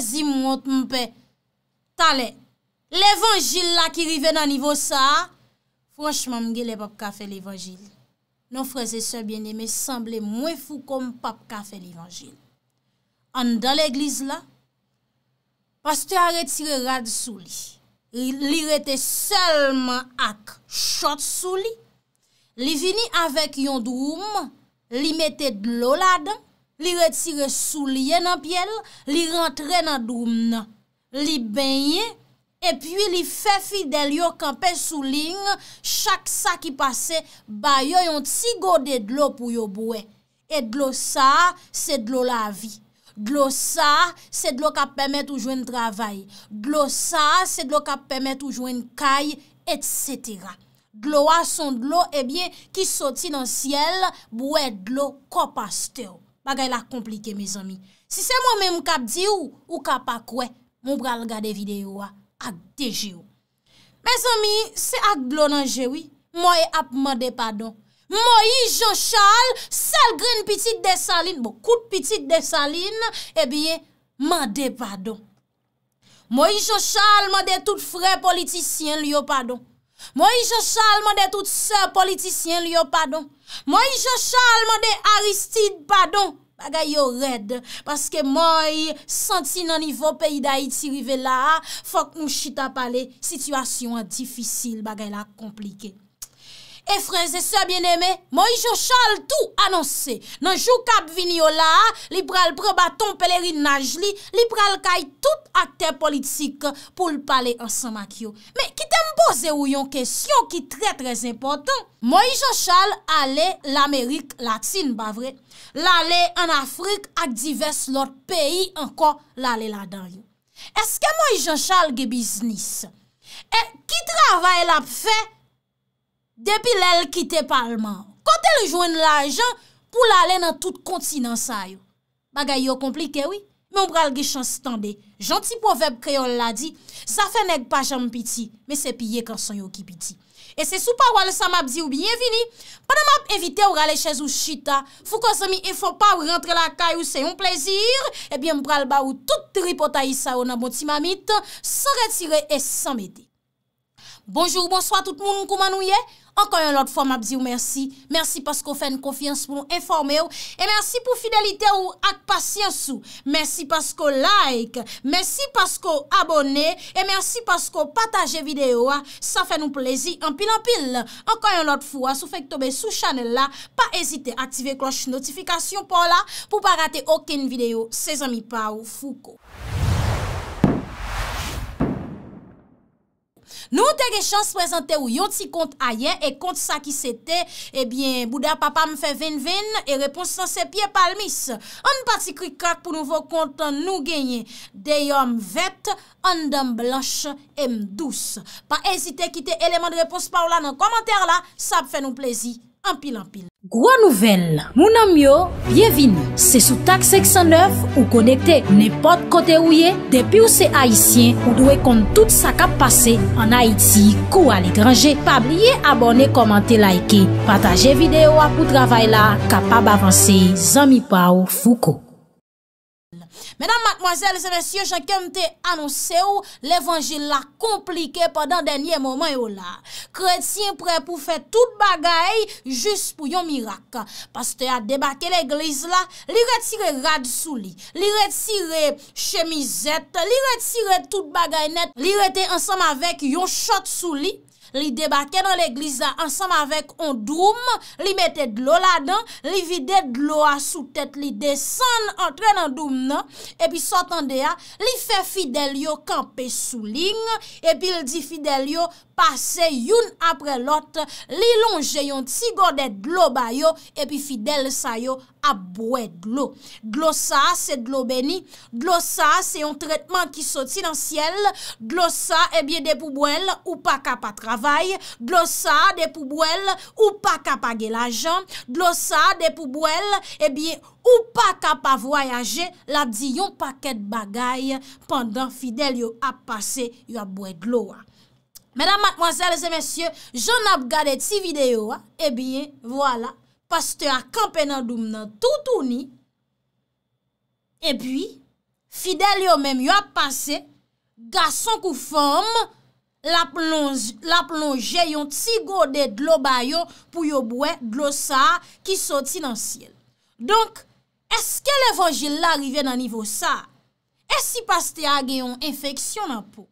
zi mwote mpe talè. L'Evangil la ki rive nan nivou sa, fwanchman mgele papka fe l'Evangil. Non freze se biene me semble mwen fwou kom papka fe l'Evangil. An dan l'Eglise la, pastè a retire rad sou li. Li rete selman ak shot sou li. Li vini avek yon droum, li mette dlola dan, Li retire sou liye nan pyele, li rentre nan droum nan, li benye, epi li fefidel yo kape sou ling, chak sa ki pase, ba yo yon ti gode dlo pou yo boue. E dlo sa, se dlo la vi. Dlo sa, se dlo ka pemet oujwen travay. Dlo sa, se dlo ka pemet oujwen kay, etc. Dlo a son dlo, ebyen, ki soti nan siel, boue dlo kopaste yo. Bagay la komplike, me zonmi. Si se mwen mwen kap di ou, ou kap akwe, mwen bral gade videyo wa ak deji ou. Me zonmi, se ak blonan jewi, mwen ap mwen de padon. Mwen yi jo chal, sel grin pitit de salin, mwen bon, kout pitit de salin, ebiye, eh mwen de padon. Mwen yi jo chal, mwen de tout fre politisyen li yo oh, padon. Moi jo chalman de tout se politisyen li yo padon. Moi jo chalman de Aristide padon bagay yo red. Paske moi santi nan nivou peyi da iti rive la, fok nou chita pale, situasyon an difisil bagay la komplike. Efrenze se bien eme, Moïse Jochal tou anonsè. Nan jou kap vini yo la, li pral prebaton peleri nanj li, li pral kay tout akte politik pou l'pale ansan mak yo. Me, ki tem boze ou yon kesyon ki tre trez importan, Moïse Jochal ale l'Amerik latin bavre, l'ale an Afrik ak divers lot peyi anko l'ale la dan yo. Eske Moïse Jochal ge biznis? E, ki travay l ap fey Depi lèl kite palman, kote lèl jwen l'ajan pou l'alè nan tout kontinansayou. Bagay yo komplike wè, mwen pral gè chan standè. Janti poveb kreol ladi, sa fè neg pa jan mpiti, mè se piye kan son yo ki piti. E se sou parwal sa mabdi ou bienvini, padan mab evite ou rale chèz ou chita, fou kon se mi e fò pa ou rentre la kaj ou se yon plezir, e bè mpral ba ou tout tripotayisa ou nan boti mamit, se retire et se mbède. Bonjour, bonsoir tout moun ou kouman ou yeh. Ankon yon lot fwa mabzi ou mersi. Mersi pasko fèn kofiyans pou nou informe ou. E mersi pou fidelite ou ak pasyans ou. Mersi pasko like. Mersi pasko abone. E mersi pasko pataje video a. Sa fè nou plezi anpil anpil. Ankon yon lot fwa sou fèk tobe sou chanel la. Pa ezite aktive kloche notifikasyon pou la. Pou pa rate okin video. Se zami pa ou fuko. Nou te rechans prezante ou yon ti kont ayen E kont sa ki sete Ebyen eh bouda papa m fe ven ven E reponsan se pie palmis An pati kri kak pou nou vo kontan nou genye Dey om vet An dam blanche E m dous Pa ezite kite eleman de repons pa ou la nan komenter la Sa ap fe nou plezi Ampil ampil Gwa nouvel, mounan myo, bienvin, se sou tak 609 ou konekte, ne pot kote ou ye, depi ou se Haitien ou dwe kont tout sa kap pase, an Haiti, kou al ekranje, pa blye abone, komante, laike, pataje videyo apou travay la, kapab avanse, zami pa ou fuko. Menan matmoselle se mesye, chakye mte anonse ou, levange la komplike padan denye momen yo la. Kretien pre pou fe tout bagay, jist pou yon mirak. Pastè a debake l'eglise la, li retire rad sou li, li retire chemizet, li retire tout bagay net, li retire ansam avek yon shot sou li. Li debake nan l'eglise la ansam avek on doum, li mette dlo la dan, li vide dlo a sou tet, li desen entre nan doum nan, epi sotande ya, li fe Fidel yo kampe sou ling, epi li di Fidel yo pase youn apre lot, li longe yon tigode dlo bayo, epi Fidel sa yo. A bwè glò. Glò sa, se glò beni. Glò sa, se yon tretman ki soti nan siel. Glò sa, e bie depou bwèl, ou pa kapa travay. Glò sa, depou bwèl, ou pa kapa gelajan. Glò sa, depou bwèl, e bie ou pa kapa voyaje. La di yon paket bagay, pandan fidel yo ap pase, yo ap bwè glò. Mèdam, mwazèl, zè mèsyè, joun ap gade ti video, e bie, wòla. pastè a kampè nan doun nan toutouni, epwi, fidèl yo mèm yo ap pase, ga son kou fòm, la plonjè yon tsi gode dlo bayo, pou yo bouè dlo sa, ki soti nan siel. Donk, eske l'evangil la rive nan nivou sa? Esi pastè a gen yon infeksyon nan pou?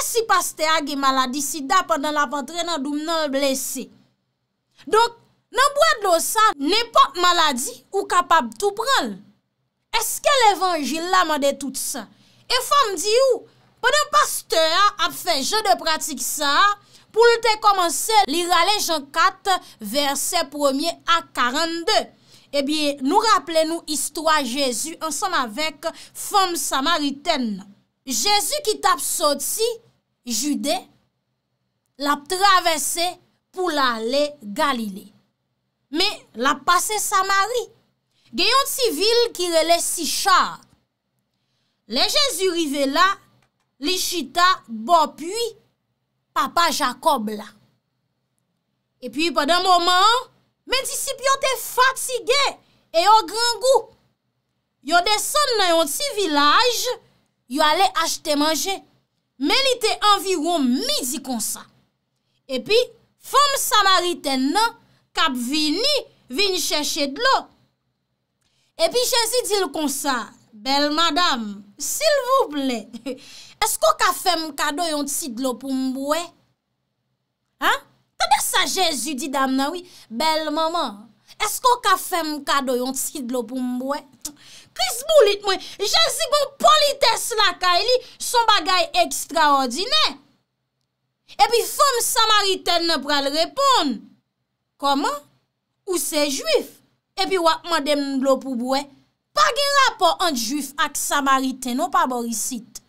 Esi pastè a gen maladi si da pandan la pantren nan doun nan blese? Donk, Nan bouèd lo sa, ne pou maladi ou kapab tou pral. Eske l'evangil la man de tout sa? E fòm di ou? Pwèd an pasteur ap fè jè de pratik sa, pou l'te komanse l'ira le jankat versè premier a 42. Ebyè, nou rappele nou istwa Jésus ansan avèk fòm samariten. Jésus ki tap soti, jude, la travesse pou la le galile. Me la pase Samari, gen yon ti vil ki rele si char. Le jenzi rive la, li chita bo pui, papa Jacob la. E pi, padan mouman, men disip yo te fatige, e yo gran gou. Yo de son nan yon ti vilaj, yo ale achete manje, men ite anviron midi konsa. E pi, fam Samariten nan, kap vini, vini chèche dlo. Epi jèzi dil kon sa, bel madame, sil vouple, esko ka fèm kado yon titlo pou mbouè? Ha? Kade sa jèzi di damna wè? Bel maman, esko ka fèm kado yon titlo pou mbouè? Kris boulit mwen, jèzi bon politè slaka ili, son bagay ekstraordinè. Epi fòm samariten ne pral repoun. Koman? Ou se juif? Epi wak mandem blopoubwe, pa gen rapor ant juif ak samarite nou paborisit.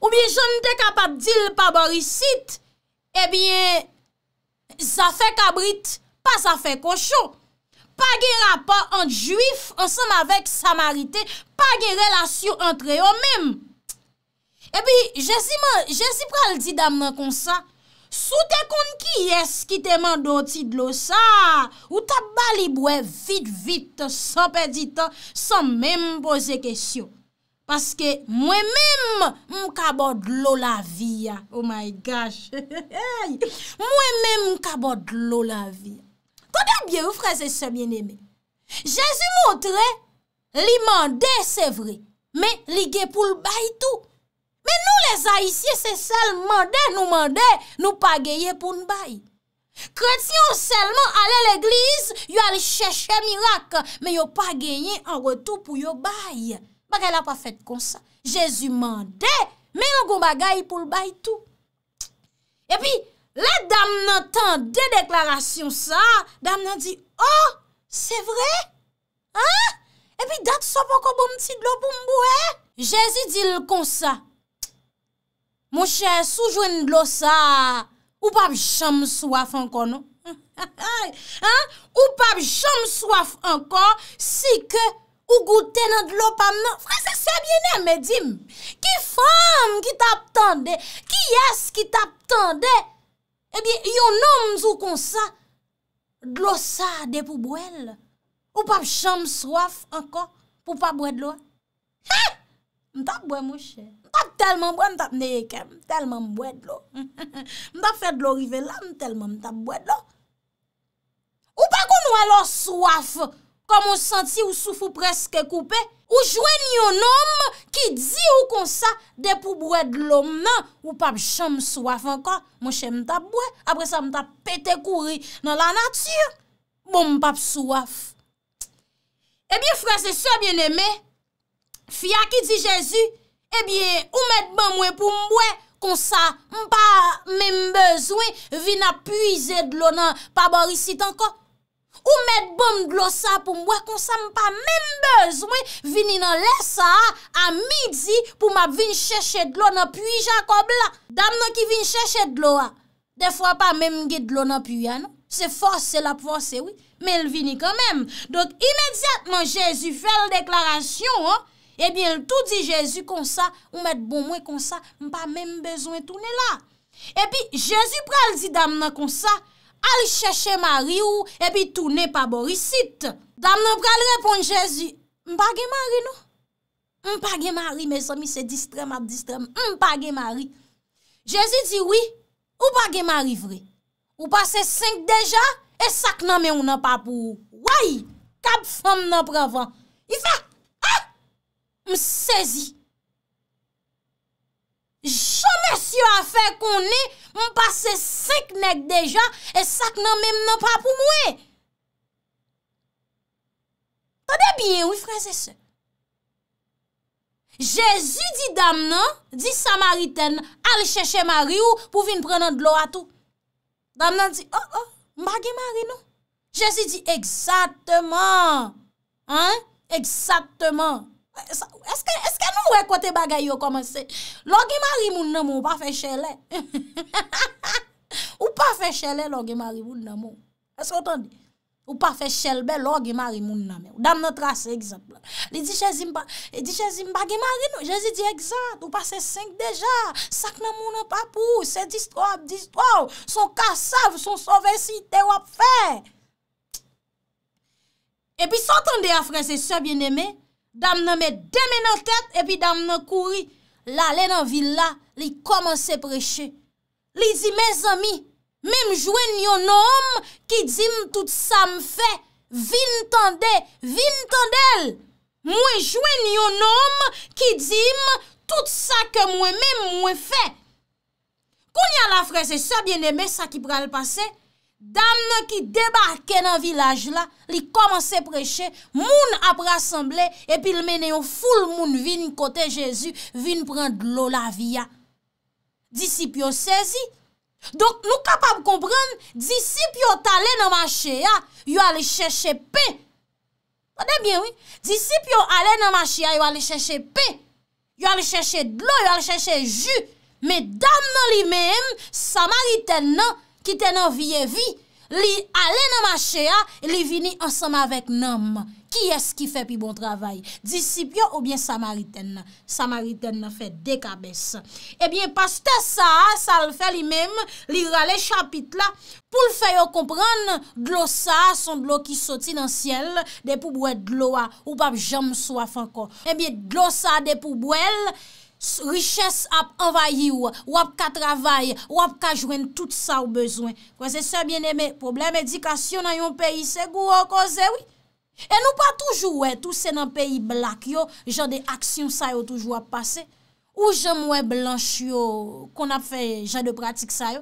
Ou biye joun de kapap dil paborisit, eh epi sa fe kabrit, pa sa fe kosho. Pa gen rapor ant juif ansanm avèk samarite, pa gen relasyon antre yo mèm. Epi eh jesi pral di dam nan konsa, Sou te kon ki eski te mandoti dlo sa, ou ta bali bwe vit vit san pedi tan, san menm pose kesyon. Paske mwen menm mkabot dlo la viya, oh my gosh, mwen menm mkabot dlo la viya. Kou de bie ou freze se mwen eme, jesu montre li mande se vre, men li gepoul bay tou. Men nou les haïsye se sel mande, nou mande, nou pa geye pou n'bay. Kretion selman ale l'eglise, yu al cheche mirak, men yu pa geye en retou pou yu bay. Bak el a pa fet kon sa. Jésus mande, men yu kou bagay pou l'bay tou. E pi, la dam nan tan de deklarasyon sa, dam nan di, oh, se vre? E pi, dat sopoko boum ti glopoum boue? Jésus di l kon sa. Mwen chè, soujwen glosa, ou pap chanm swaf ankon nou? Ou pap chanm swaf ankon, si ke ou gouten an glopan nou? Fransè, sebyenè mè dim? Ki fòm ki tap tendè? Ki yas ki tap tendè? Ebyen, yon nom zou konsa, glosa de pou bwèl? Ou pap chanm swaf ankon pou pap bwèl lò? Mwen chè, mwen chanm swaf ankon, si ke ou gouten anklon nou? Kote telman mwen tap neye kem, telman mwen bwede lo. Mwen tap fed lo rive lam, telman mwen tap bwede lo. Ou pa kon wè lò soaf, komon santi ou soufou preske koupe, ou jwen yon om ki di ou konsa, depou bwede lòm nan, ou pa mwen chan mwen soaf anka, mwen chan mwen tap bwede, apre sa mwen tap pete kouri. Nan la naty, bon mwen pap soaf. Ebyen eh fran, se so bien eme, fya ki di Jezu, Ebyen, ou met bom we pou mbwe konsa mpa membezwe vin ap puize dlo nan paborisit anko. Ou met bom glosa pou mbwe konsa mpa membezwe vini nan lesa a midi pou ma vin cheshe dlo nan puize akob la. Dam nan ki vin cheshe dlo a, defwa pa memge dlo nan puize anko. Se fose la pose we, men vini kanmem. Dok imediatman Jezu fel deklarasyon anko. Ebyen, eh tout di Jezu konsa, ou met eh bon mwen konsa, mpa menm bezwen toune la. Ebyen, Jezu pral di dam nan konsa, al cheshe mari ou, epi toune pa borisit. Dam nan pral repon Jezu, mpa gen mari nou? Mpa gen mari, me zomi se distrem ap distrem, mpa gen mari. Jezu di oui, ou pa gen mari vre? Ou pa se seng deja, e sak nan men ou nan pa pou ou? Woy, kab fom nan pravan, ifa! m sezi. Chome si yo a fe kon ne, m pase sek nek deja, e sak nan mem nan pa pou mwe. Tade bien, wifreze se. Jezu di dam nan, di samariten, al cheche mari ou pou vin prenen dlo ato. Dam nan di, oh oh, m bagye mari nou. Jezu di, eksatman, eksatman, Eske nou wè kote bagay yo komanse? Logi mari moun nanmou, w pa fe chele. W pa fe chele, logi mari moun nanmou. Eske otan di? W pa fe chelbe, logi mari moun nanmou. Dam notra se egzant la. Le di chezim bagi mari nou. Jezi di egzant. W pa se seng deja. Sak nanmou nan papou. Se distro ap distro. Son kasav, son sove si te wap fe. E pi sotan di afre se se bieneme? Dam nan mè demè nan tèt epi dam nan kouri, la lè nan villa li komanse preche. Li zi mè zami, mè mè jwen yon om ki zim tout sa m fè, vin tan de, vin tan del. Mwen jwen yon om ki zim tout sa ke mwen mè mwen fè. Koun yon la frese, sa bè nè mè sa ki pral pase, Dam nan ki debarke nan vilaj la, li komanse preche, moun apre asemble, epi l menen yon foul moun vin kote Jezu, vin pren dlo la viya. Disipyo sezi, donk nou kapab komprende, disipyo talen nan mache ya, yon alè chèche pe. Ode bie wè? Disipyo alè nan mache ya, yon alè chèche pe. Yon alè chèche dlo, yon alè chèche ju. Me dam nan li men, samari ten nan, Kitè nan vievi, li alè nan ma chè ya, li vini ansama vek nanm. Ki es ki fè pi bon travay? Disipyo ou bien Samariten? Samariten nan fè dekabès. Ebyen, eh pastè sa, sa l fè li mèm, li rale chapit la. Poul fè yo komprèn, glosa son blo ki soti nan siel, de pou bwè gloa, ou pap jam swaf anko. Ebyen, eh glosa de pou bwèl, Riches ap anvayi yo, wap ka travaye, wap ka jwen tout sa ou bezwen. Kwa se se biene me, probleme edikasyon nan yon peyi se gwo kwa se wi. E nou pa toujou wey, tou se nan peyi blak yo, jan de aksyon sa yo toujou ap pase. Ou jan mwen blanch yo, kon ap fe jan de pratik sa yo.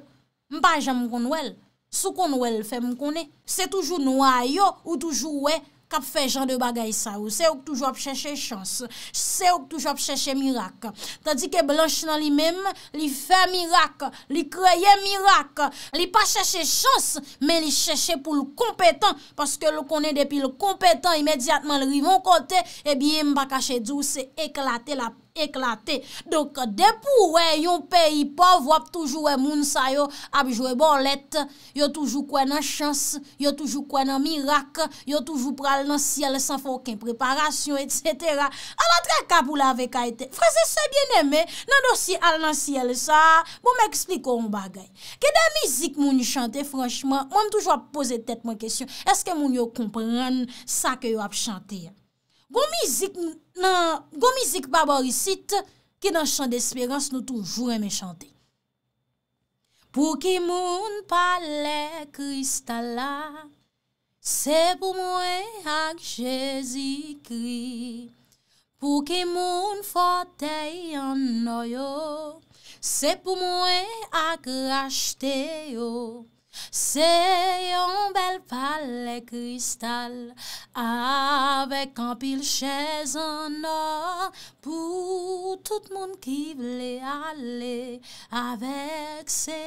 Mpa jan mwen kon wel, sou kon wel fe mwen kon e. Se toujou nou a yo, ou toujou wey. Kap fè jan de bagay sa ou, se ouk toujou ap chèche chans, se ouk toujou ap chèche mirak. Tadi ke blanche nan li mèm, li fè mirak, li kreye mirak, li pa chèche chans, mè li chèche pou l'kompètant, paske lò konè depi l'kompètant, imèdiatman li rivon kote, e biye mbakache djou se eklate lap. Eklate, donk depouwe yon peyi pov wap toujou e moun sa yo Abjou e bolet, yo toujou kwen an chans, yo toujou kwen an mirak Yo toujou pral nan siel san fokin preparasyon, etc A la tre kap ou la avek a ete Frase se bieneme, nan dosi al nan siel sa Mou bon, m ekspliko yon bagay Ke de mizik moun yon chante franchman Moun toujou ap pose tet moun kesyon Eske moun yon kompren sa ke yon ap chante ya Gon mizik nan, gon mizik pa borisit, ki nan chan de esperans nou toujou reme chante. Pou ki moun pale kristala, se pou mwen ak jesikri. Pou ki moun fote yon noyo, se pou mwen ak rachteyo. Se yon bel pale kristal Awek an pil chèz an or Pou tout moun ki vle ale Awek se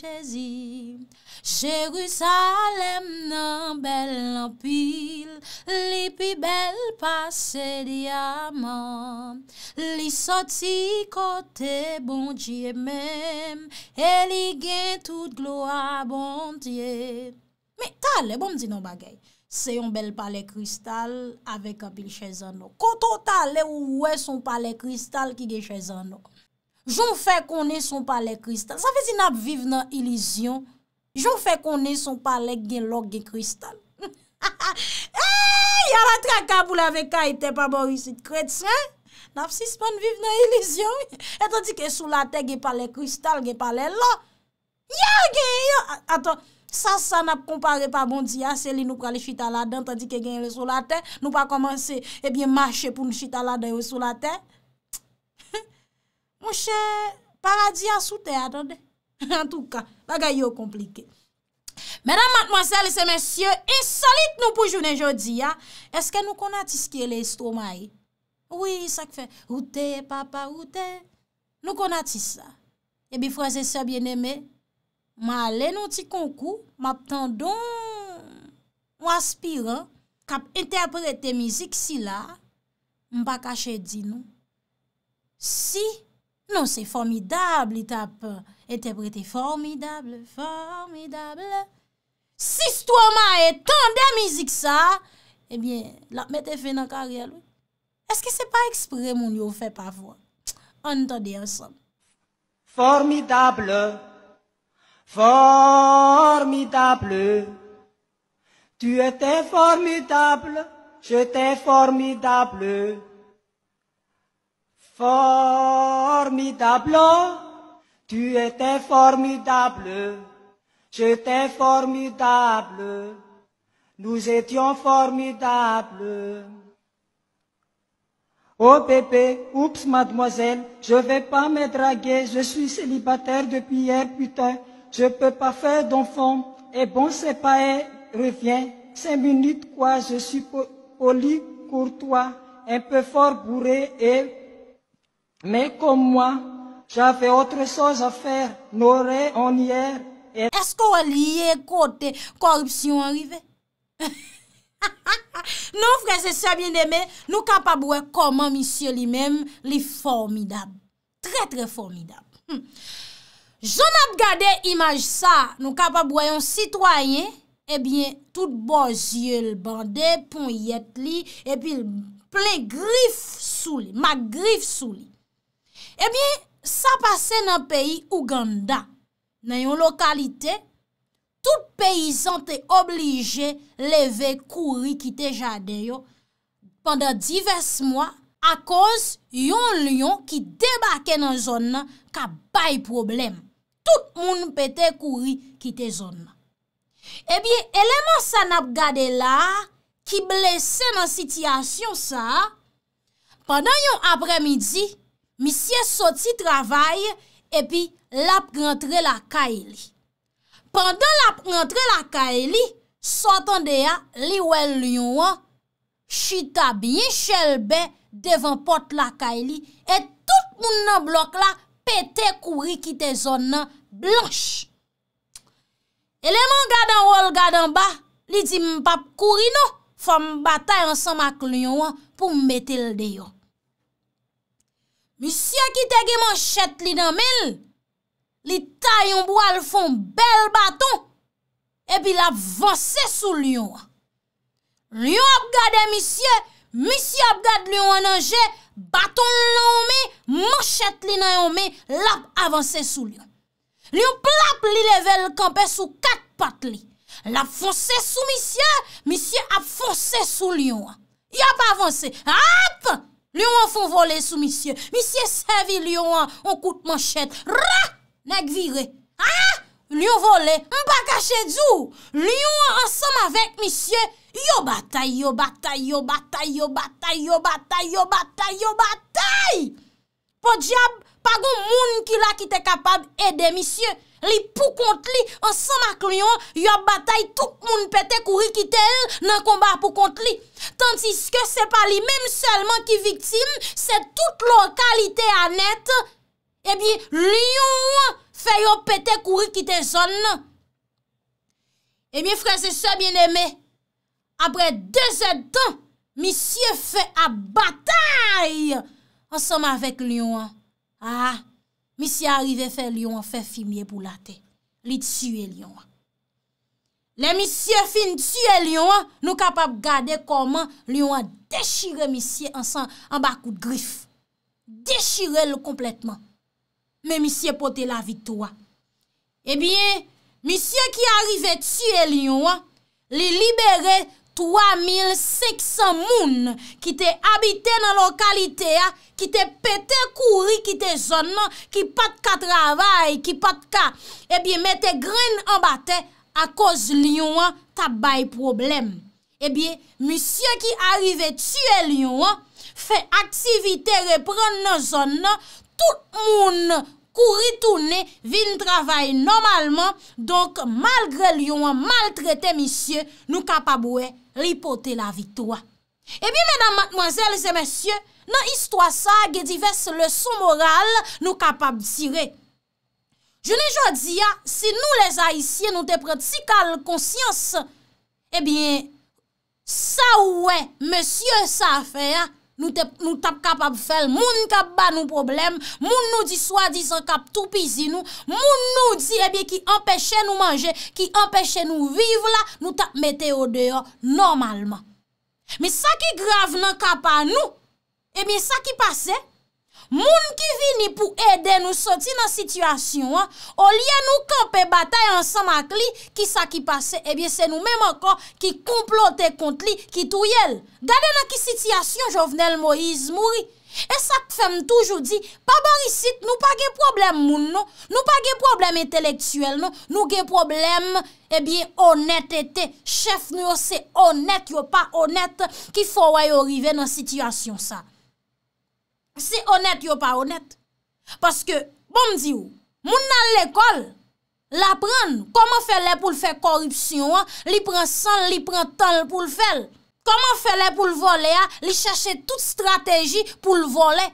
jèzi Che rus alem nan bel an pil Li pi bel pase diamant Li sot si kote bon jie mèm E li gen tout gloa Bon tiye Meta le bon di nan bagay Se yon bel pale kristal Avèk apil chè zan lò Koto ta le ou wè son pale kristal Ki gè chè zan lò Joun fè konè son pale kristal Sa fè si nap viv nan ilizyon Joun fè konè son pale gen lò gen kristal Ha ha Yara tra kaboul avèk Aite pa borisit kret Nap sispan viv nan ilizyon Et an di ke sou la te Ge pale kristal, ge pale lò Ya gen yo, aton, sa sa nap kompare pa bondi ya, se li nou kwa li chita la den tandi ke gen yo sou la ten, nou pa komanse, ebyen, mache pou nou chita la den yo sou la ten. Mwen che, paradis ya sou te, aton de. En tou ka, bagay yo komplike. Mèdam mat mwansèle se mèsyè, insolite nou pou jounen jodi ya, eske nou konatise ki e le istou mayi? Ouye, sa kwen, oute, papa, oute. Nou konatise sa? Ebyen, eh fransè se bienemè? Ma alè nou ti konkou, ma p'tan don waspiran kap entèprete mizik si la, mba kache di nou. Si, nou se formidabli tap, entèprete eh, formidabli, formidabli. Si stwa ma etan de mizik sa, ebyen, eh lakme te fè nan karyalou. Eske se pa eksprè moun yo fè pavou? An tade ansan. Formidabli, formidable. Tu étais formidable, j'étais formidable. Formidable, tu étais formidable, j'étais formidable. Nous étions formidables. Oh bébé, oups mademoiselle, je vais pas me draguer, je suis célibataire depuis hier, putain. Je peut pas faire d'enfant, et bon c'est pas elle, eh, revient. Cinq minutes, quoi, je suis poli, courtois, un peu fort bourré, et... Mais comme moi, j'avais autre chose à faire, n'aurai en hier, et... Est-ce qu'on a lié côté corruption arrivé? Non, frère, c'est ça, bien aimé, nous capaboué, comment monsieur lui-même, l'est formidable, très très formidable. Joun ap gade imaj sa nou ka pa boyon sitwayen, ebyen, eh tout boziye l bandè, pon yet li, epi l ple grif sou li, ma grif sou li. Ebyen, eh sa pase nan peyi Uganda, nan yon lokalite, tout peyizan te oblige leve kouri ki te jade yo pandan divers mwa a koz yon lyon ki debake nan joun nan ka bay probleme. tout moun pete kouri kite zon nan. Ebyen, eleman san ap gade la, ki blese nan sitiyasyon sa, pandan yon apre midi, misye soti travay, epi lap rentre la ka e li. Pandan lap rentre la ka e li, sotan deya li wel liyon an, chita biye chelbe devan pot la ka e li, et tout moun nan blok la pete kouri kite zon nan, Blanche. Eleman gadan wol gadan ba, li di mpap kourino, fò mbata yon samak lyo wan, pou mbete l deyon. Misyè ki tege manchet li nan men, li tay yon bo al fon bel baton, epi l ap vansè sou lyo wan. Lyo wap gade misyè, misyè wap gade lyo wan anje, baton nan yon men, manchet li nan yon men, l ap avansè sou lyo wan. Lyon plap li level kampe sou kat pat li. La fonse sou misye. Misye ap fonse sou lyon. Yap avanse. Hap! Lyon an fon vole sou misye. Misye sevi lyon an. On koute manchet. Rah! Nek vire. Ah! Lyon vole. Mpa kache djou. Lyon an ansam avek misye. Yo batay, yo batay, yo batay, yo batay, yo batay, yo batay, yo batay! Po diyab... Pagoun moun ki la ki te kapab ede misye, li pou kont li, ansan ak Lyon, yo batay tout moun pete kuri kite el nan kombar pou kont li. Tantis ke se pa li menm selman ki viktim, se tout lo kalite anet, ebi eh Lyon fe yo pete kuri kite zon. Ebi fran se se bieneme, apre de zed tan, misye fe a batay, ansan avèk Lyon an. Ha, ah, misye arive fe Lyon fe fimye pou late, li tsuye Lyon. Le misye fin tsuye Lyon, nou kapap gade koman Lyon dechire misye ansan an bakou de grif. Dechire lou kompletman. Me misye pote la vitowa. Eh e bien, misye ki arive tsuye Lyon, li libere Lyon. 3,500 moun ki te habite nan lokalite, ki te pete kouri, ki te zon, ki pat ka travay, ki pat ka. Ebyen, eh me te gren anbate, akos liyon, ta bay problem. Ebyen, eh misye ki arrive tue liyon, fe aktivite repren nan zon, tout moun moun. kou ritounen vin travay normalman, donk malgre liyon an maltrete misye, nou kapab wè lipote la vitwa. Ebyen, eh mèdam, mwazèl, zè mèsyè, nan histwa sa, gè divers lèson moral, nou kapab dire. Je ne jòdia, ah, si nou lèz a isye nou te pratikal konsyans, ebyen, sa wè, mèsyè sa fè, an, Nou tap kap ap fel, moun kap ba nou problem, moun nou di swadi san kap tou pizi nou, moun nou di ebyen eh ki empèche nou manje, ki empèche nou vive la, nou tap meteo deyon normalman. Me sa ki grav nan kap a nou, ebyen eh sa ki pase? Moun ki vini pou ede nou soti nan sityasyon an, o liye nou kanpe batay ansan mak li, ki sa ki pase, ebyen eh se nou menman kon ki komplote kont li, ki tou yel. Gade nan ki sityasyon, Jovenel Moïse Mouri, e sa kfem toujou di, pa barisit nou pa ge problem moun nou, nou pa ge problem entelektuel nou, nou ge problem, ebyen eh onetete, chef nou se onet, yo pa onet, ki fwa yo rive nan sityasyon sa. Si honet yo pa honet Paske bon mdi ou Moun nan l'ekol La pran Koman fè lè pou l'fè korupsyon Li pran san, li pran tan pou l'fè Koman fè lè pou l'vole Li chèche tout stratèji pou l'vole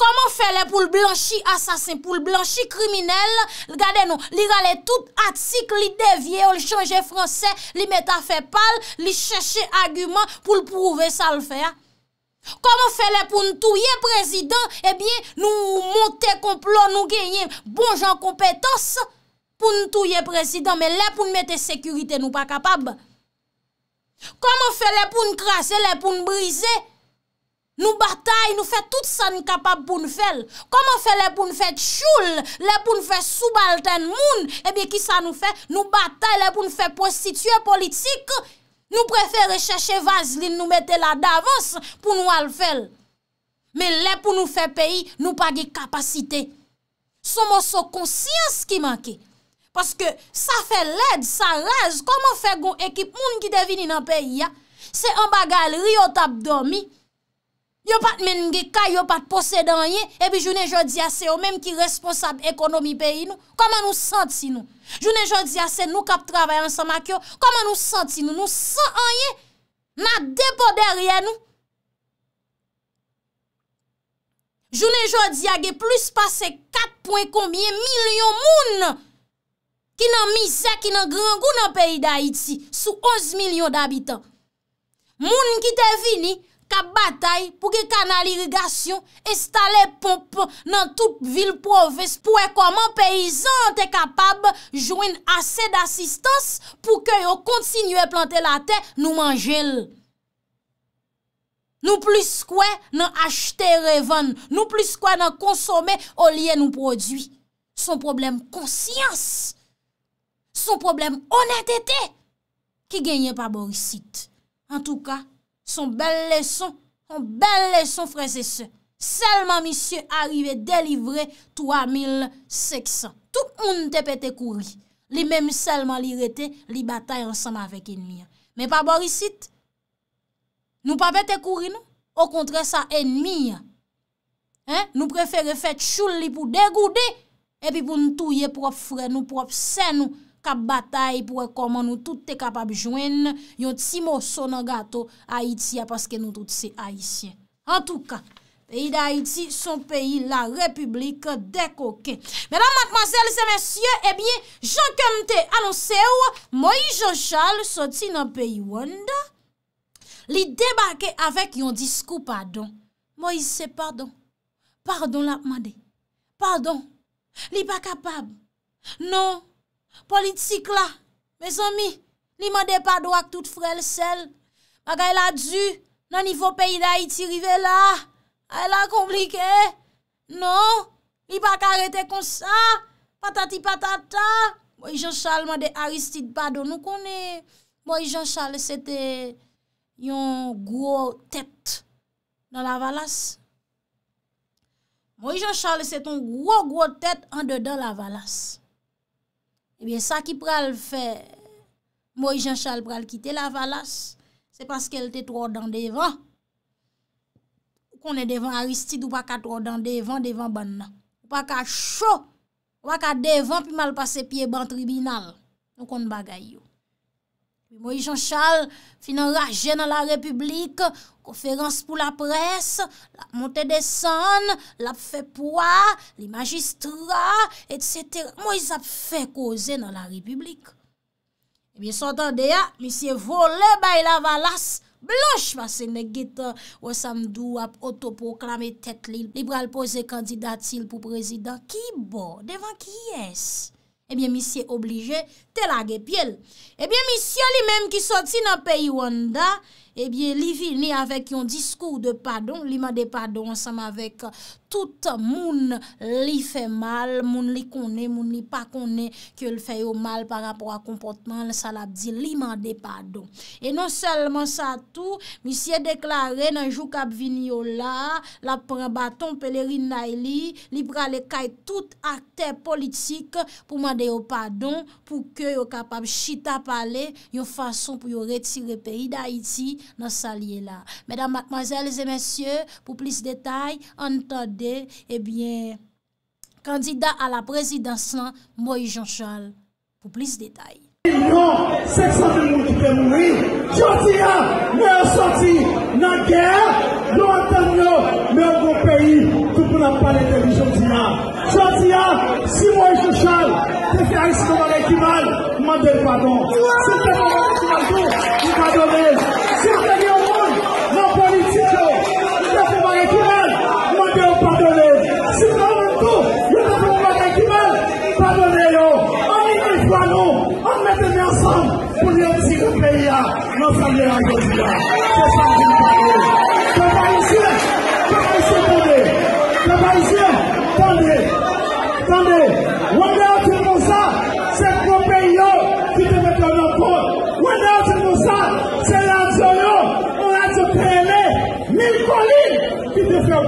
Koman fè lè pou l'blanchi Asasin, pou l'blanchi kriminel Ligade nou Li rale tout atik, li devye Li chanje fransè, li meta fè pal Li chèche agumen pou l'prouve Sa l'fè ya Koman fe lepoun touye prezident, ebyen eh nou monte komplon nou genye bon jan kompetans pou nou touye prezident, men lepoun mette sekurite nou pa kapab. Koman fe lepoun krasye, lepoun brise, nou batay, nou fe tout sa nou kapab pou nou fel. Koman fe lepoun fe tchoul, lepoun fe soubalten moun, ebyen eh ki sa nou fe nou batay, lepoun fe prostitue politik, Nou prefere chache vaz li nou mette la davans pou nou al fel. Men le pou nou fe peyi, nou pa de kapasite. Sou monsou konsyans ki manke. Paske sa fe led, sa raz, koman fe goun ekip moun ki devini nan peyi ya. Se an bagal ri otap domi. Yo pat men nge, ka yo pat pose dan ye, ebi jounen jodi ase yo, menm ki responsab ekonomi peyi nou, koman nou santi nou? Jounen jodi ase nou kap travay ansa ma kyo, koman nou santi nou? Nou san an ye, na depo derye nou. Jounen jodi age plus pase 4.1 milyon moun, ki nan misè, ki nan grangou nan peyi da iti, sou 11 milyon d'abitan. Moun ki te vini, batay pou ge kanal irigasyon estale pompe nan tout vil poves pou e koman peyizan an te kapab jouen ase d'assistans pou ke yo kontsinywe plante la te nou manjel nou plis kwen nan achte revan, nou plis kwen nan konsome olye nou prodwi son problem konsyans son problem honetete ki genye pa borisit an touka Son bel leson, son bel leson frese se. Selman misye arrive delivre 3600. Tout moun te pete kouri. Li menm selman li rete, li batay ansan avèk enmi. Men pa borisit. Nou pa pete kouri nou. Ou kontre sa enmi. Nou prefere fè tchoul li pou degoude. E pi pou nou touye prop fre nou, prop sen nou. ka batay pou ekoman nou tout te kapab jwen, yon ti mouson an gato Haiti a paske nou tout se Haitien. An touka, peyi da Haiti son peyi la Republik de Koke. Mèdan matmazèl se mèsyè, ebyen, jankèm te anonsè ou, Moïse Jean Charles soti nan peyi wanda, li debake avèk yon diskou padon. Moïse se padon. Padon la, madè. Padon. Li pa kapab. Non. Non. Politsik la, me son mi, ni man de pado ak tout frel sel. Maka el a dju nan nifo peyi da iti rive la, el a komplike. Non, mi pa karete konsa, patati patata. Mo i Jean Charles man de Aristide Pado, nou konen. Mo i Jean Charles sete yon gwo tet nan la valas. Mo i Jean Charles sete yon gwo gwo tet an de dan la valas. Ebyen eh sa ki pral fè, Moui Jean Charles pral kite la valas, Se paske el te tro dan devan, Ou konen devan Aristide, Ou waka tro dan devan, Devan ban nan, Ou waka chou, Ou waka devan, Pi mal pase piye ban tribunal, Ou konen bagay yo. Mo yon chal finan raje nan la republik, konferans pou la pres, la monte desan, la fe poa, li magistra, etc. Mo yon ap fe koze nan la republik. Mye sotande ya, misye vole, bay la valas, blosh va se negit wa euh, samdou ap otopoklame tet li. Libral pose kandidatil pou prezident ki bo, devan ki yes. Ebyen eh misye oblige telage pyele. Ebyen eh misye li menm ki soti nan peyi wanda, ebyen eh li vini avèk yon diskou de padon, li man de padon ansam avèk tout moun li fè mal, moun li konè, moun li pa konè ki yo l fè yo mal par rapport a komportman le salabdi, li mande padon. E non selman sa tout, misye deklare nan jou kap vini yo la, la pran baton pelerina e li, li prale kay tout akter politik pou mande yo padon pou ke yo kapab chita pale yo fason pou yo retire peri da iti nan salye la. Medan, mademoiselles et messieurs, pou plis detay, an tade e bien kandida a la prezidansan Moïse Jean Charles pou plis detay Non, seksante moun ki te moui Jotia me yon soti nan gyer do antenyo me yon goun peyi ki pou la pale de Jotia Jotia, si Moïse Jean Charles pe fè a isi do man ekimal man del vado se te moun ekimal do se te moun ekimal do 要上天了，就知道。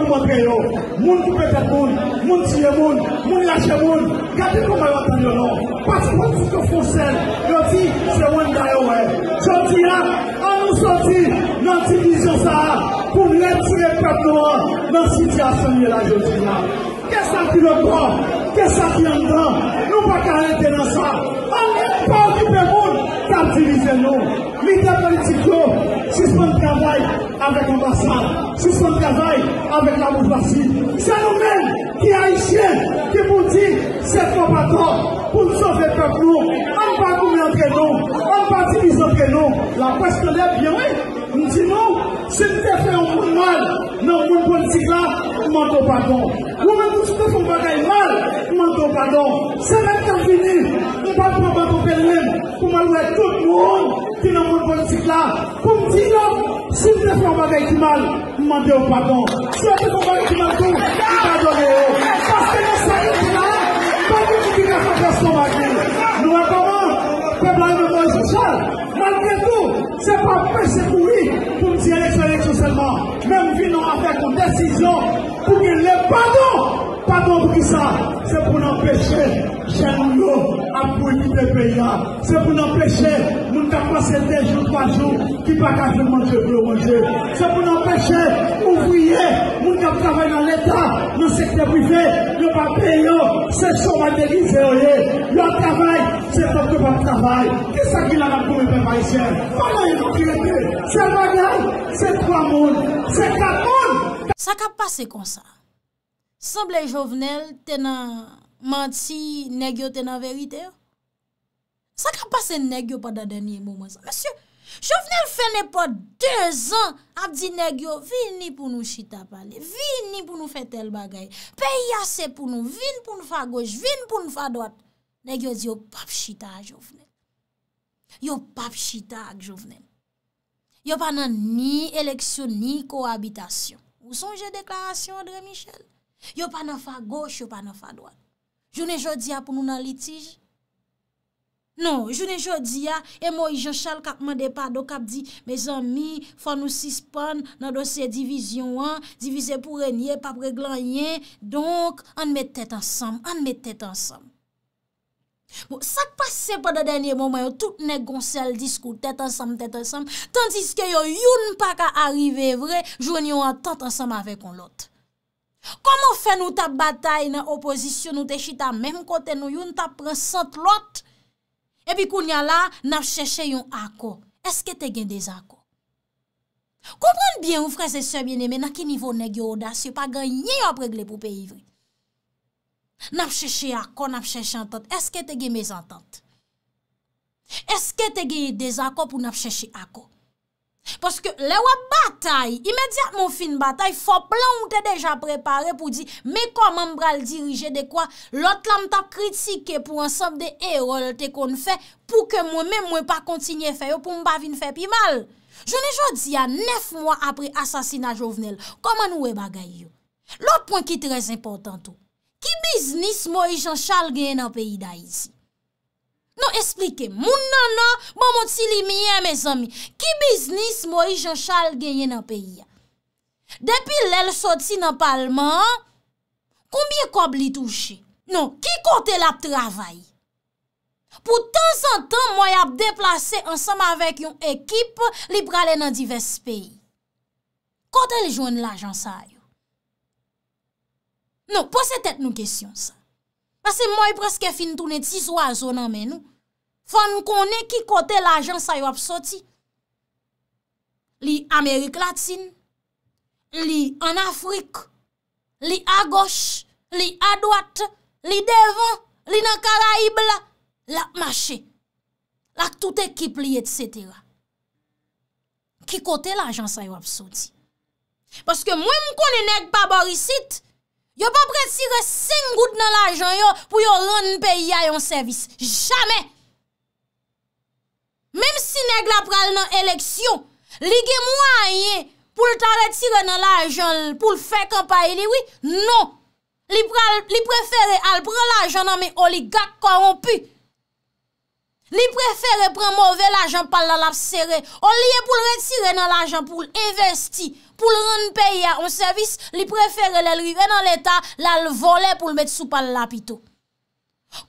Moun ki pe tepoun, moun tiye moun, moun lache moun Gatikouman wakil yo nou Pati wakil fosèl, yo ti sewen daye wè Soti ya, an nou soti nan titlizyon sa Pou mnen tiye pep nou an nan siti a senye la jonsi la Kesa ki lopo, kesa ki an dan Nou pa karete nan sa An gen pa wakil pe moun, katilize nou Mite politik yo, sispon kavay avèk an basan, si son kazay, avèk la mouf basi. Se an ou men, ki a y chen, ki moun di, se fò paton, pou n so fè peplou, an pa koumè an krenon, an pa ti mizan krenon, la kwest lep, yon, mou di nou, se n te fè an koun mal, nan moun politik la, manteau pardon. même tout ce que mal, manteau pardon. C'est pour pour tout le monde qui est dans mon politique là. Pour dire si vous avez fait qui mal, demandez pardon. Si vous avez qui mal tout, oh. Parce que nous sommes là, pas vous qui son Nous avons, peuple Malgré tout, c'est pas péché pour lui pour me dire l'élection seulement. Même avons fait une décision pour qu'il ait pardon pas compris ça. C'est pour empêcher nous à le pays. C'est pour empêcher nous pas passer des jours, trois jours, qui ne pas qu'à manger, pour manger. C'est pour empêcher ouvriers, nous qui travailler dans l'État, dans le secteur privé, nous ne pouvons pas payer. C'est chômage déguisé. le travail, c'est pour que pas travail. Qu'est-ce ça qu'il a pour pour les C'est Comment ils C'est bagage, c'est trois mondes, c'est quatre mondes. Ça peut pas passé comme ça. Semble Jovenel te nan manti, negyo te nan verite yo? Sa ka pase negyo pa da denye mouman sa? Mese, Jovenel fene pa 2 an ap di negyo, vin ni pou nou chita pale, vin ni pou nou fe tel bagay, pe yase pou nou, vin pou nou fa goj, vin pou nou fa doat. Negyo di yo pap chita a Jovenel. Yo pap chita ak Jovenel. Yo pa nan ni eleksyon, ni koabitasyon. Ou sonje deklarasyon Andre Michel? Yo pa nan fa goch, yo pa nan fa doan Jounen jodi ya pou nou nan litij Non, jounen jodi ya E mo yon chal kakman depa Dok ap di, me zanmi Fan nou sispan nan dosye divizyon an Divize pou renyen, pap reglan yen Donk, an met tete ansam An met tete ansam bon, Sak pase pa da denye momen Yo tout ne gonsel diskou Tete ansam, tete ansam Tantiske yo yon pa ka arrive vre Jounen yo an tete ansam ave kon lote Koman fe nou ta batay nan opozisyon nou te chita menm kote nou yon ta prensant lot? Ebi kou nya la, nap chèche yon akou. Eske te gen dezakou? Komprenn bien ou franse sebyen eme nan ki nivou neg yo odasyo, pa gen nye yo pregle pou pe yivri. Nap chèche akou, nap chèche antant. Eske te gen mezantant? Eske te gen dezakou pou nap chèche akou? Paske le wap batay, imediat moun fin batay, fo plan ou te deja prepare pou di, me koman mbral dirije de kwa, lot la mta kritike pou ansap de erol te kon fè, pou ke mwen mwen pa kontinye fè yo pou mba vin fè pi mal. Je ne jodi ya nef mwa apri asasina jovenel, koman ou e bagay yo. L'ot pwen ki trez important ou, ki biznis moun i jan chal genye nan peyi da iti? Nou esplike, moun nan nan, bon moun ti li miye me zami. Ki biznis mou yon chal genye nan peyi ya? Depi lèl sot si nan palman, koumye kob li touche? Nou, ki kote la ptravay? Pou tan san tan mou yon deplase ansam avek yon ekip li prale nan divers peyi. Kote li joun la jansay yo? Nou, pose tet nou kesyon sa. la se mwen preske fin tou neti sou a zonan menou, fon konen ki kote la jans ay wap soti, li Amerik Latine, li An Afrik, li Agosh, li Adwat, li Devon, li Nankara Ibla, la Mache, la tout ekip li et setera. Ki kote la jans ay wap soti. Paske mwen mwen konen ek pa borisit, Yo pa pretire 5 gout nan la ajan yo pou yo loun beya yon servis. Jamen! Mem si neg la pral nan eleksyon, li gen mwanyen pou l tarretire nan la ajan pou l fèk an paye liwi, non! Li preferè al pral la ajan nan me oligak korompi. Li prefere prenmove l'ajan pal la lap sere. O liye pou l retire nan l'ajan pou l investi. Pou l renn peye an servis. Li prefere l elrive nan l etat la l vole pou l met sou pal lap ito.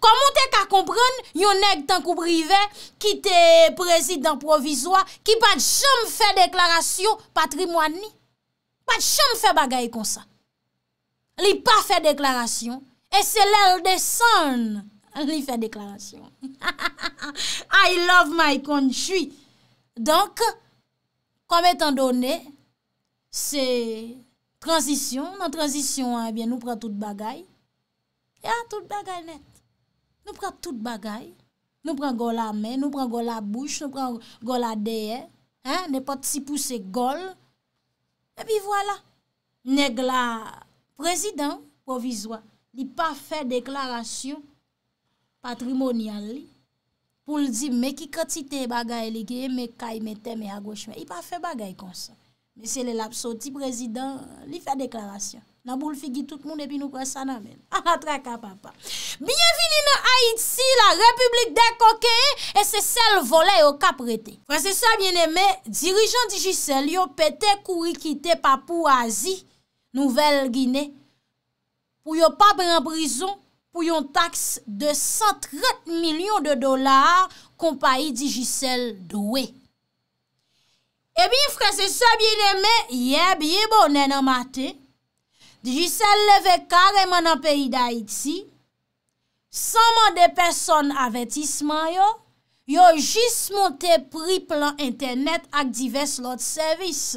Koman te ka kompran yon ek tankou prive ki te prezidant provizwa. Ki pat jom fe deklarasyon patrimwani. Pat jom fe bagay kon sa. Li pa fe deklarasyon. E se l el desenl. Il fait déclaration. I love my country. Donc, comme étant donné, c'est transition. Dans transition, eh bien, nous prenons tout bagay. Ya, tout bagay net. Nous prenons tout bagay. Nous Nous prenons la main, nous prenons la bouche, nous prenons gola la deye. Hein? Ne si pousse gol. Et puis voilà. que président provisoire n'a pas fait déclaration Patrimonial li, pou l di me ki katite bagay li ge, me kay, me teme, me agweshme. I pa fe bagay konsa. Mese le lapso ti prezident, li fe deklarasyon. Nan bou l figi tout moun epi nou prez sana men. Ha ah, ha, traka papa. Bienveni nan Haïti, la republik de Koke, e se sel vole yo ka prete. Frense sa bieneme, dirijan di Jisèl yo pete kuri kite pa pou Azie, nouvel Gine, pou yo pa brem brison. ou yon taks de 130 milyon de dolar kompayi Digicel do we. E bi yon fwese sa biye deme, ye biye bo nen amate, Digicel leve kareman an peyi da iti, sanman de person avetisman yo, yo jis monte pri plan internet ak divers lot servis.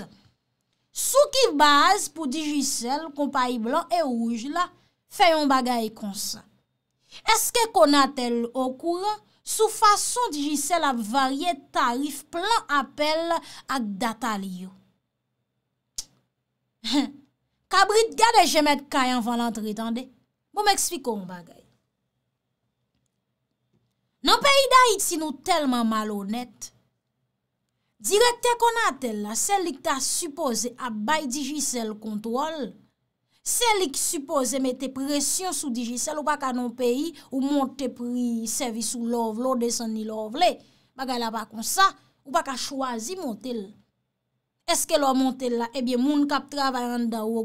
Sou ki baz pou Digicel, kompayi blan e ouj la, fe yon bagay konsan. Eske kon a tel okouran sou fason DJCEL ap varye tarif plan apel ak data liyo? Kabrit gade jemet kayan van lantritande? Bo m ekspiko m bagay. Non pe yida iti nou telman malonet. Direkte kon a tel la sel li kta supose ap bay DJCEL kontrol, Se li ki suppose mette presyon sou dijisel ou baka nan peyi ou monte pri, servis ou lov, lov de san ni lov le, baga la bakon sa, ou baka chwazi monte le. Eske lov monte le la, ebyen moun kap trava yanda ou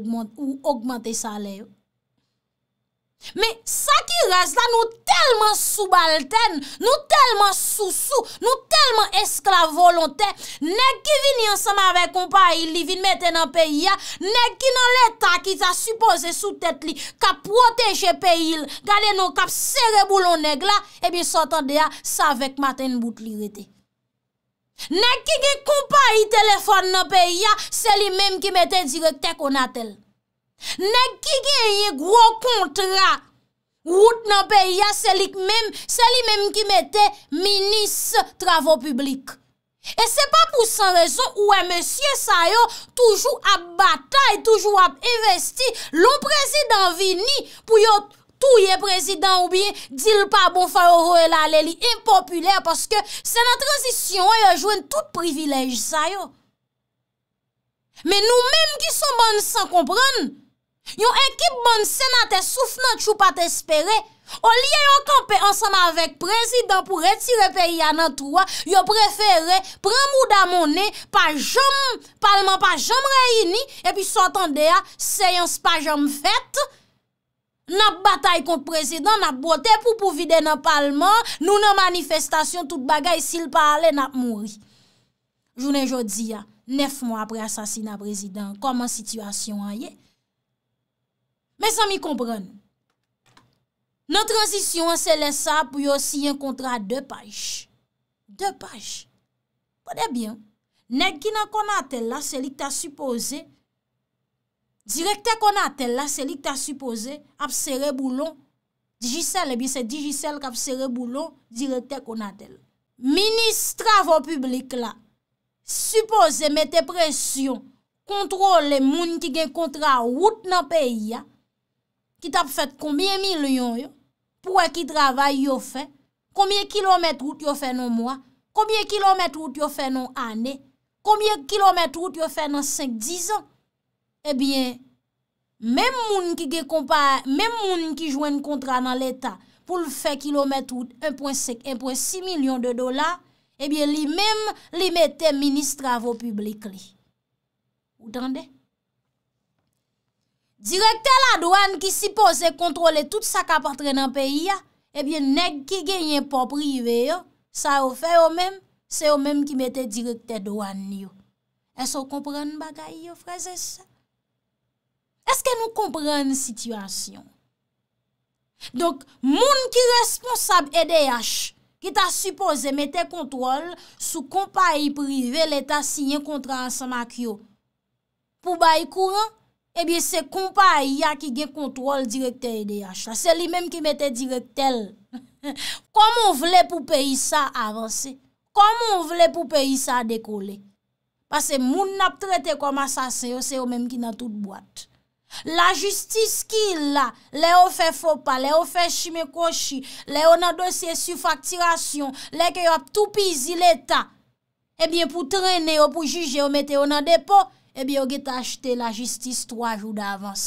augmente sale yo. Me sakiraz la nou telman soubalten, nou telman sousou, nou telman esklav volonten, nek ki vini ansama ve kompa il li vin mette nan peyi ya, nek ki nan leta ki ta suppose sou tet li kap proteje peyi il, gade nou kap sere boulon neg la, ebi sotan deya sa vek maten bout li rete. Nek ki ge kompa il telefon nan peyi ya, se li menm ki mette direk tek on atel. Nèk ki genye gro kontra wout nan pe ya selik menm, seli menm ki mette, minis travò publik. E se pa pou san rezon, ouè, monsye, sa yo, toujou ap batay, toujou ap investi, lon prezident vini pou yo touye prezident oubyen, dil pa bon fè ouro el alè li impopuler, paske se nan transisyon yo jwen tout privilèj sa yo. Men nou menm ki son ban san komprèn, Yon ekip bon senate souf nan chou pat espere O liye yon kampe ansan avèk prezident pou retire peyi anan trwa Yon prefere pran mou damone pa jom palman, pa jom reyini Epi sotande a, seyans pa jom fet Nap batay kon prezident, nap bote pou pou vide nan palman Nou nan manifestasyon, tout bagay, sil pa ale nap mouri Jounen jodi a, nef mwa apre asasina prezident Koman situasyon a ye? Mè san mi kompren. Nan transisyon an se lè sa pou yo si yon kontra de pèj. De pèj. Pèdè byan. Nèk ki nan konatèl la, se li kta supose, direk te konatèl la, se li kta supose, apse re boulon, dijisel e bi se dijisel kapse re boulon, direk te konatèl. Ministra vò publik la, supose metè presyon, kontrole moun ki gen kontra wout nan peyi ya, Ki tap fèt koumyen milyon yo, pouè ki travay yo fè, koumyen kilomètrout yo fè nan mwa, koumyen kilomètrout yo fè nan anè, koumyen kilomètrout yo fè nan 5-10 an, ebyen, eh mèm moun ki ge kompare, mèm moun ki jwen kontra nan l'Etat pou l'fè kilomètrout 1.6, 1.6 milyon de dola, ebyen, eh li mèm, li mète ministravo publik li. O tande? Direkte la douan ki sipose kontrole tout sa kapatre nan peyi ya, ebyen eh neg ki genyen pa prive yo, sa ou fe ou men, se ou men ki mette direkte douan yo. Eso komprene bagay yo, fraze se? Ese ke nou komprene situasyon? Donk, moun ki responsab EDH, ki ta sipose mette kontrole sou kompaye prive leta sinyen kontra ansamak yo. Pou bayi kouran, Ebyen eh se kompa ya ki ge kontrol direktè edè yach. Se li mèm ki metè direktèl. Komon vle pou peyi sa avansè? Komon vle pou peyi sa dekole? Pase moun nap tretè koma sasè, yo se yo mèm ki nan tout boat. La justis ki la, le yo fè fopa, le yo fè shimekoshi, le yo nan dosye sufaktirasyon, le yo ap toupizi l'Etat. Ebyen pou trene yo, pou juje yo, metè yo nan depo, ebi eh yo geta achete la jistis 3 jou d'avans.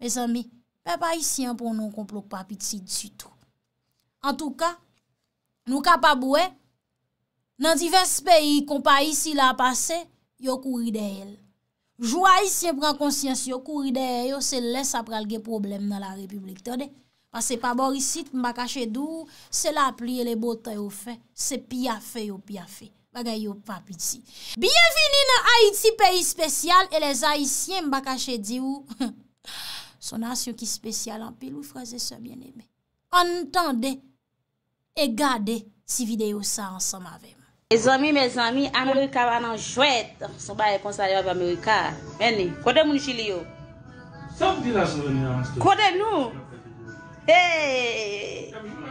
Mes ami, pe pa isi anpon non konplok pa pit si dsitou. An tou ka, nou ka pa boue, nan divers peyi kon pa isi la pase, yo kouri de el. Jou a isi anpon konsyans, yo kouri de el, yo se lese apra lge problem nan la republik. Tane, pase pa bor isi, mba kache dou, se la pli e le botay ou fe, se pi a fe yo pi a fe. Bagay yo pa piti. Bienveni nan Haiti, peyi spesyal. E les Haitien mba kache di ou. Son asyon ki spesyal anpil ou fraze se bieneme. Entende e gade si video sa ansam avem. E zomi, me zomi, amri kavanan jwet. Somba ekonsaryo ap Amerika. Meni, kode mouni chili yo? Sompi la souni anstou. Kode nou? Hey!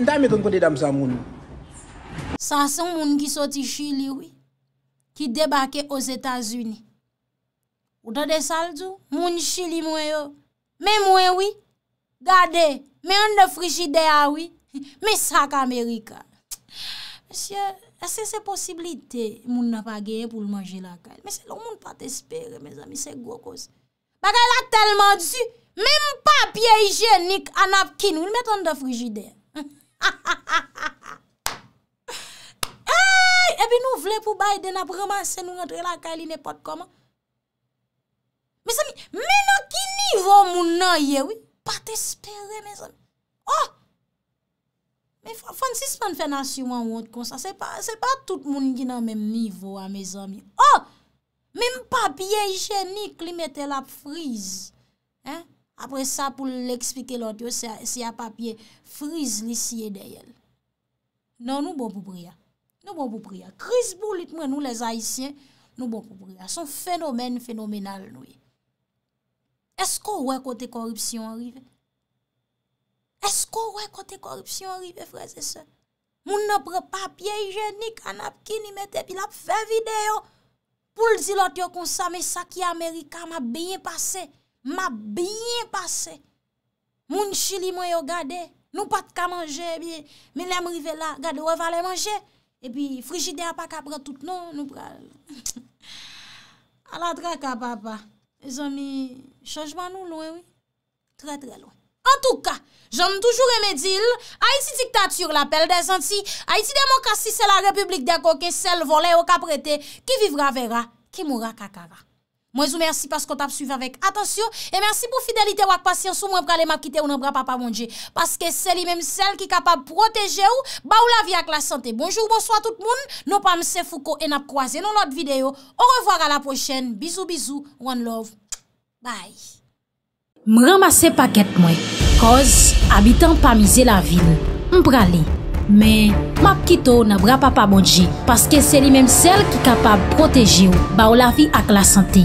Nda mi kon konde dam sa moun? Sa se moun ki soti chili wè, ki debake os Etats-Unis. Ou da de saldou, moun chili mwen yo. Mè mwen wè, gade, mè yon de frigidea wè, mè sak Amerika. Mè sè se posibilite moun na pa geye pou l manje lakay? Mè se loun moun pa te espere, mè zami, se goko se. Bakè la telman di su, mè mou papye hijenik anap kin wè, mè ton de frigidea. Ha ha ha ha ha! Hey! Ebi nou vle pou bay den ap remansen nou yotre la kaline pot koman? Mes ami, menon ki nivou moun nan ye wè? Pa te espere mes ami. Oh! Me fwansis man fè nasi wan wot kon sa. Se pa tout moun ginan men nivou an mes ami. Oh! Men pa biye jenik li mette la friz. Hey! apre sa pou l'eksplike lout yo se non, bon bon bon a papye friz lisye deyel. Non, nou bon pou priya. Nou bon pou priya. Kris bou lit mwen nou les haisyen, nou bon pou priya. Son fenomen fenomenal nou ye. Esko wè kote korupsyon arrive? Esko wè kote korupsyon arrive, frese se? Moun nou pre papye, je ni kanap ki, ni metepi, lap fe videyo. Poul zi lout yo konsame sa ki Amerika ma byen pasey. Ma byen pase, moun chili mwen yo gade, nou pat ka manje, mi lem rive la, gade wè e valè manje, e pi frigide apak apre tout nou, nou pral. A la tra ka papa, e zon ni chanjman nou lwen, trè trè lwen. An touka, jom toujou remedil, Haiti diktat sur la pel de zanti, Haiti demokrasi se la republik deko ke sel vole ou kaprete, ki vivra vera, ki moura kakara. Mwen sou mersi pas kon tap suvi avèk. Atensyon, e mersi pou fidelite wak pasyansou mwen pralè map kite ou nan bra papamondje. Paske se li mèm sel ki kapab proteje ou, ba ou la vi ak la sante. Bonjou, bonsoy a tout moun, nou pa mse fuko en ap kwaze nou lot videyo. Ou revoar a la pochen, bizou bizou, one love. Bye. Mwen ramase paket mwen, koz abitan pa mize la vil, mpralè. Men, map kite ou nan bra papamondje, paske se li mèm sel ki kapab proteje ou, ba ou la vi ak la sante.